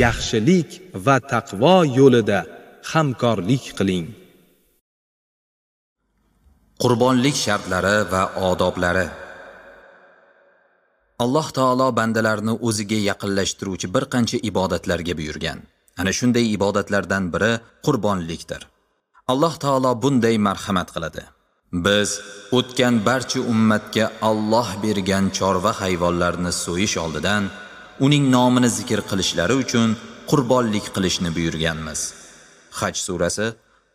yaxshilik va taqvo yo'lida hamkorlik qiling qurbonlik shartlari va odoblari alloh taolo bandalarni o'ziga yaqinlashtiruvchi bir qancha ibodatlarga buyurgan ana shunday ibodatlardan biri qurbonlikdir alloh taolo bunday marhamat qiladi biz o'tgan barcha ummatga Alloh bergan chorva hayvonlarni so'yish oldidan uning nomini zikr qilishlari uchun qurbonlik qilishni buyurganmiz. Haj surasi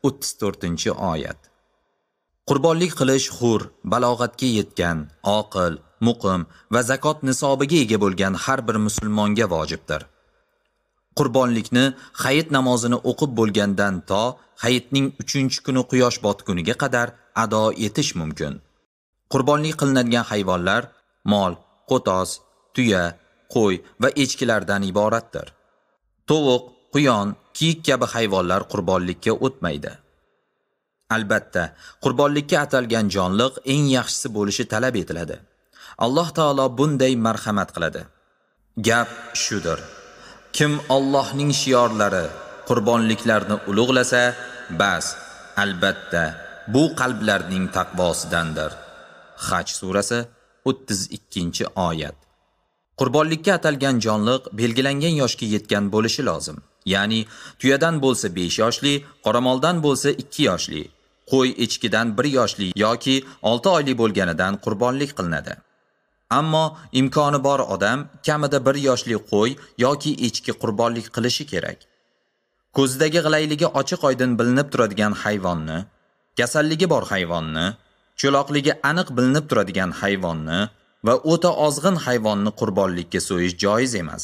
34-oyat. Qurbonlik qilish hur, balog'atga yetgan, oqil, muqim va zakot nisobiga ega bo'lgan har bir musulmonga vojibdir. Qurbonlikni hayit namozini o'qib bo'lgandan to hayitning 3-kuni quyosh botguniga qadar ado etish mumkin. Qurbonlik qilinadigan hayvonlar mol, qo'tos, tuya, qo'y va echkilardan iboratdir. Tovuq, quyon, kiyik kabi hayvonlar qurbonlikka o'tmaydi. Albatta, qurbonlikka atalgan jonliq eng yaxshisi bo'lishi talab etiladi. Alloh taolo bunday marhamat qiladi. Gap shudur. Kim Allohning shiorlari, qurbonliklarni ulug'lasa, bas, albatta, bu qalblarning taqvosidandir. Haj surasi 32-oyat. Qurbonlikka atalgan jonliq belgilangan yoshga yetgan bo'lishi lozim. Ya'ni tuyadan bo'lsa 5 yoshli, qoramoldan bo'lsa 2 yoshli, qo'y echkidan 1 yoshli yoki 6 oylik bo'lganidan qurbonlik qilinadi. Ammo imkoni bor odam kamida 1 yoshli qo'y yoki echki qurbonlik qilishi kerak. Ko'zdagi g'ilayligi ochiq-oydin bilinib turadigan hayvonni, kasalligi bor hayvonni, cho'loqligi aniq bilinib turadigan hayvonni va o'ta ozg'in hayvonni qurbonlikka so'yish joiz emas.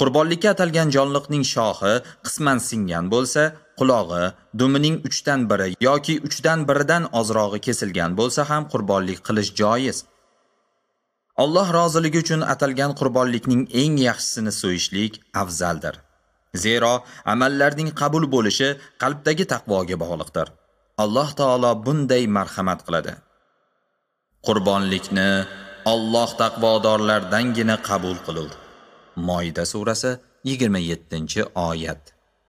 Qurbonlikka atalgan jonliqning shoxi qisman singan bo'lsa, qulog'i, dumining 3dan yoki 3dan ozrog'i kesilgan bo'lsa ham qurbonlik qilish joiz. Alloh roziligi uchun atalgan qurbonlikning eng yaxshisini so'yishlik afzaldir. Zero amallarning qabul bo'lishi qalbdagi taqvoga bog'liqdir. Alloh taolo bunday marhamat qiladi. Qurbonlikni Alloh taqvodorlardangina qabul qilur. Moyda surasi 27-oyat.